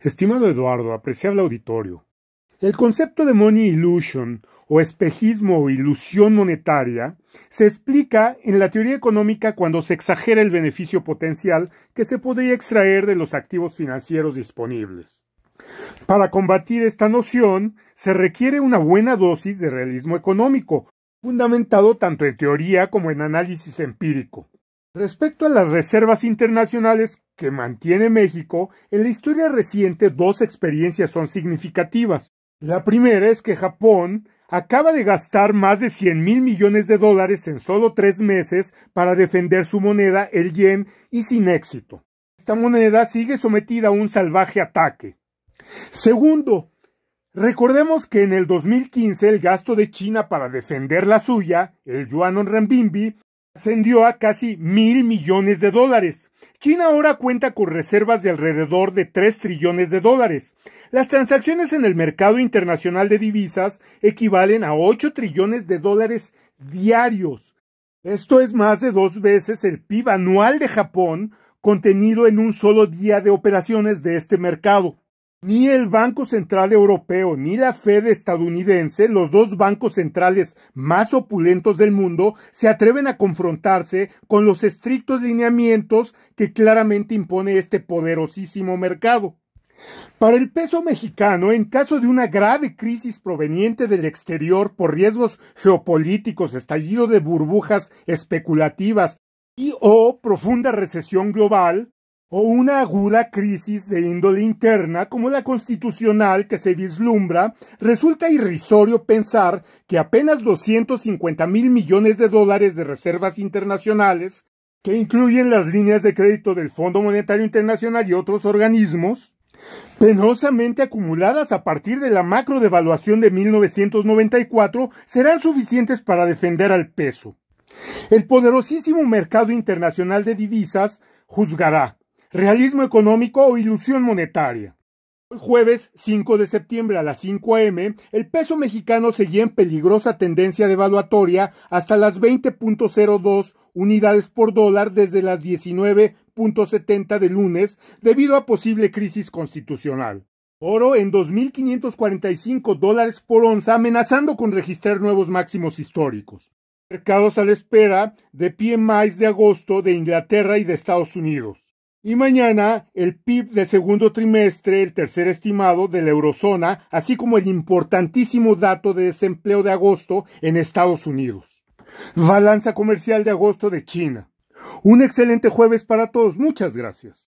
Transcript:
Estimado Eduardo, apreciable auditorio, el concepto de money illusion o espejismo o ilusión monetaria se explica en la teoría económica cuando se exagera el beneficio potencial que se podría extraer de los activos financieros disponibles. Para combatir esta noción se requiere una buena dosis de realismo económico, fundamentado tanto en teoría como en análisis empírico. Respecto a las reservas internacionales que mantiene México, en la historia reciente dos experiencias son significativas. La primera es que Japón acaba de gastar más de 100 mil millones de dólares en solo tres meses para defender su moneda, el yen, y sin éxito. Esta moneda sigue sometida a un salvaje ataque. Segundo, recordemos que en el 2015 el gasto de China para defender la suya, el yuan o ascendió a casi mil millones de dólares. China ahora cuenta con reservas de alrededor de 3 trillones de dólares. Las transacciones en el mercado internacional de divisas equivalen a 8 trillones de dólares diarios. Esto es más de dos veces el PIB anual de Japón contenido en un solo día de operaciones de este mercado. Ni el Banco Central Europeo ni la Fed estadounidense, los dos bancos centrales más opulentos del mundo, se atreven a confrontarse con los estrictos lineamientos que claramente impone este poderosísimo mercado. Para el peso mexicano, en caso de una grave crisis proveniente del exterior por riesgos geopolíticos, estallido de burbujas especulativas y o profunda recesión global, o una aguda crisis de índole interna como la constitucional que se vislumbra, resulta irrisorio pensar que apenas 250 mil millones de dólares de reservas internacionales, que incluyen las líneas de crédito del Fondo Monetario Internacional y otros organismos, penosamente acumuladas a partir de la macro devaluación de 1994, serán suficientes para defender al peso. El poderosísimo mercado internacional de divisas juzgará realismo económico o ilusión monetaria. Hoy jueves 5 de septiembre a las 5 a.m., el peso mexicano seguía en peligrosa tendencia devaluatoria hasta las 20.02 unidades por dólar desde las 19.70 de lunes debido a posible crisis constitucional. Oro en 2.545 dólares por onza amenazando con registrar nuevos máximos históricos. Mercados a la espera de pie más de agosto de Inglaterra y de Estados Unidos. Y mañana el PIB del segundo trimestre, el tercer estimado de la eurozona, así como el importantísimo dato de desempleo de agosto en Estados Unidos. Balanza comercial de agosto de China. Un excelente jueves para todos. Muchas gracias.